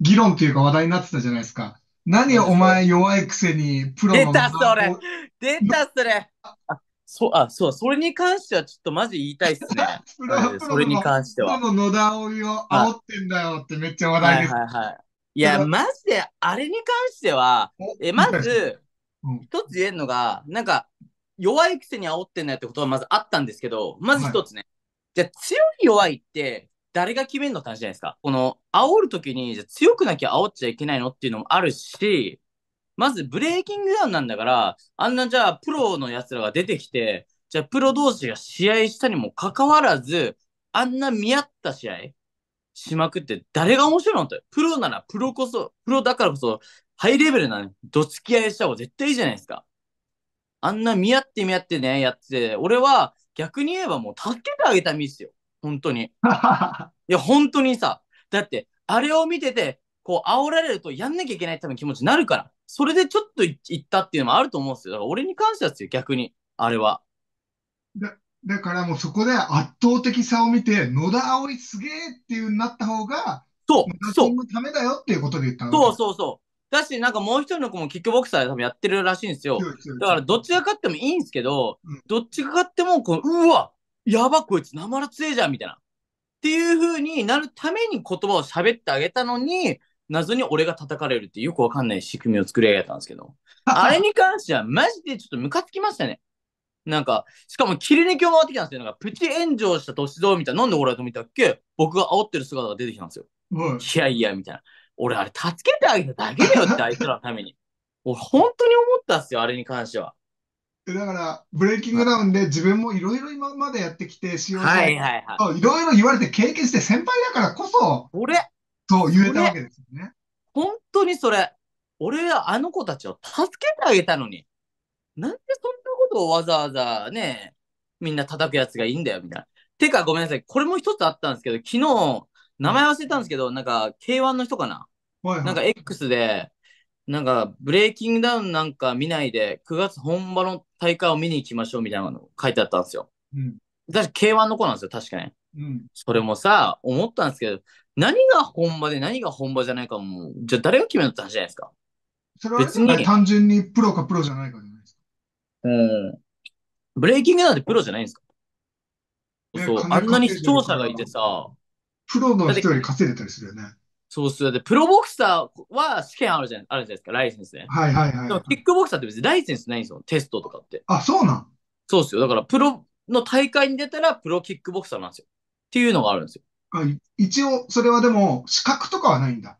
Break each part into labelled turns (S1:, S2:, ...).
S1: 議論というか話題になってたじゃないですか。何お前弱いくせにプロの。出たそれ出たそれあ、そう、あ、そう、それに関してはちょっとマジ言いたいっすね。プロそれに関しては。の野田葵を煽ってんだよってめっちゃ話題です。はいはいはい。いや、マジで、あれに関しては、え、まず、一つ言えるのが、なんか、弱いくせに煽ってんだよってことはまずあったんですけど、まず一つね。はい、じゃ強い弱いって、誰が決めんのって話じゃないですか。この、煽るときに、じゃ強くなきゃ煽っちゃいけないのっていうのもあるし、まずブレーキングダウンなんだから、あんなじゃあプロの奴らが出てきて、じゃあプロ同士が試合したにもかかわらず、あんな見合った試合しまくって誰が面白いのってプロならプロこそ、プロだからこそハイレベルなどつき合いした方が絶対いいじゃないですか。あんな見合って見合ってね、やって、俺は逆に言えばもう助けてあげた身ですよ。本当に。いや、本当にさ、だって、あれを見てて、こう、煽られるとやんなきゃいけない多分気持ちになるから、それでちょっと行ったっていうのもあると思うんですよ。だから俺に関してはですよ、逆に、あれは。だだからもうそこで圧倒的差を見て、野田葵すげえっていうになった方が、そう、そう。のためだよっていうことで言ったのそうそうそう。だし、なんかもう一人の子もキックボクサーで多分やってるらしいんですよ。だからどっちが勝ってもいいんですけど、うん、どっちが勝ってもこう、うわやば、こいつ、なまら強えじゃん、みたいな。っていう風になるために言葉を喋ってあげたのに、謎に俺が叩かれるってよくわかんない仕組みを作り上げたんですけど。あれに関しては、マジでちょっとムカつきましたね。なんか、しかも切り抜きを回ってきたんですよ。なんか、プチ炎上した歳三みたいな、なんで俺は止めたっけ僕が煽ってる姿が出てきたんですよ。うん、いやいや、みたいな。俺、あれ、助けてあげただけだよって、あいつらのために。俺、本当に思ったっすよ、あれに関しては。だから、ブレイキングダウンで自分もいろいろ今までやってきて、使用者、はいはいはい。いろいろ言われて経験して先輩だからこそ、俺と言えたわけですよね。本当にそれ。俺はあの子たちを助けてあげたのに。なんでそんなことをわざわざね、みんな叩くやつがいいんだよ、みたいな。てか、ごめんなさい。これも一つあったんですけど、昨日、名前忘れたんですけど、うん、なんか、K1 の人かな、はいはい、なんか X で、なんか、ブレイキングダウンなんか見ないで、9月本場の大会を見に行きましょうみたいなの書いてあったんですよ。うん。私、K1 の子なんですよ、確かに。うん。それもさ、思ったんですけど、何が本場で何が本場じゃないかも、じゃあ誰が決めるって話じゃないですか。それは別に単純にプロかプロじゃないかじゃないですか。うん。ブレイキングダウンってプロじゃないんですかそう、あんなに視聴者がいてさ。プロの人より稼いでたりするよね。そうっする。で、プロボクサーは試験あるじゃないあるじゃないですか、ライセンスね。はいはいはい、はい、でも、キックボクサーって別にライセンスないんですよ、テストとかって。あ、そうなんそうっすよ。だから、プロの大会に出たら、プロキックボクサーなんですよ。っていうのがあるんですよ。一応、それはでも、資格とかはないんだ。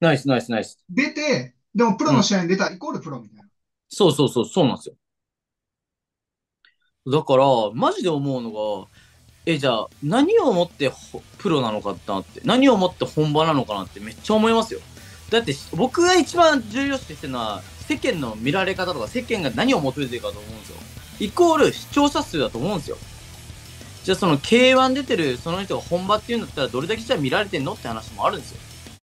S1: ナイスナイスナイス。出て、でも、プロの試合に出た、イコールプロみたいな。そうそうそう、そうなんですよ。だから、マジで思うのが、え、じゃあ、何をもってプロなのかなって、何をもって本場なのかなってめっちゃ思いますよ。だって、僕が一番重要視してるのは、世間の見られ方とか、世間が何を求めてるかと思うんですよ。イコール視聴者数だと思うんですよ。じゃあ、その K1 出てるその人が本場っていうんだったら、どれだけじゃ見られてんのって話もあるんですよ。